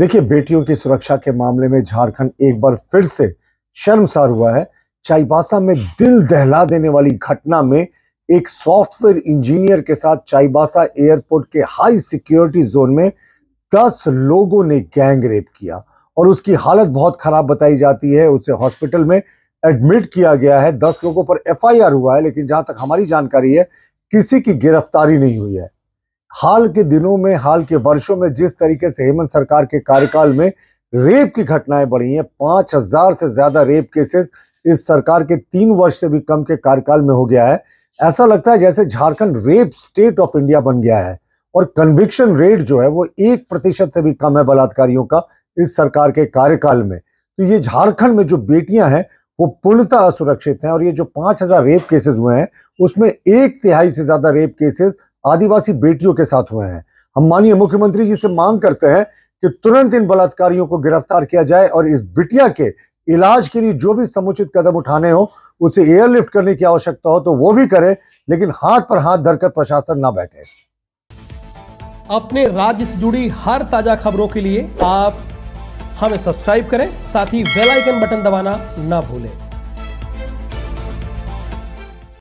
देखिए बेटियों की सुरक्षा के मामले में झारखंड एक बार फिर से शर्मसार हुआ है चाईबासा में दिल दहला देने वाली घटना में एक सॉफ्टवेयर इंजीनियर के साथ चाईबासा एयरपोर्ट के हाई सिक्योरिटी जोन में दस लोगों ने गैंग रेप किया और उसकी हालत बहुत खराब बताई जाती है उसे हॉस्पिटल में एडमिट किया गया है दस लोगों पर एफ हुआ है लेकिन जहां तक हमारी जानकारी है किसी की गिरफ्तारी नहीं हुई है हाल के दिनों में हाल के वर्षों में जिस तरीके से हेमंत सरकार के कार्यकाल में रेप की घटनाएं बढ़ी हैं पाँच हजार से ज्यादा रेप केसेस इस सरकार के तीन वर्ष से भी कम के कार्यकाल में हो गया है ऐसा लगता है जैसे Jharkhand rape state of India बन गया है और कन्विक्शन रेट जो है वो एक प्रतिशत से भी कम है बलात्कारियों का इस सरकार के कार्यकाल में तो ये झारखंड में जो बेटियां हैं वो पूर्णतः असुरक्षित हैं और ये जो पाँच हजार रेप केसेस हुए हैं उसमें एक तिहाई से ज़्यादा रेप केसेस आदिवासी बेटियों के साथ हुए हैं हम माननीय मुख्यमंत्री जी से मांग करते हैं कि तुरंत इन बलात्कारियों को गिरफ्तार किया जाए और इस बिटिया के इलाज के लिए जो भी समुचित कदम उठाने हो उसे एयरलिफ्ट करने की आवश्यकता हो तो वो भी करें लेकिन हाथ पर हाथ धरकर प्रशासन ना बैठे अपने राज्य से जुड़ी हर ताजा खबरों के लिए आप हमें सब्सक्राइब करें साथ ही बेल आइकन बटन दबाना ना भूलें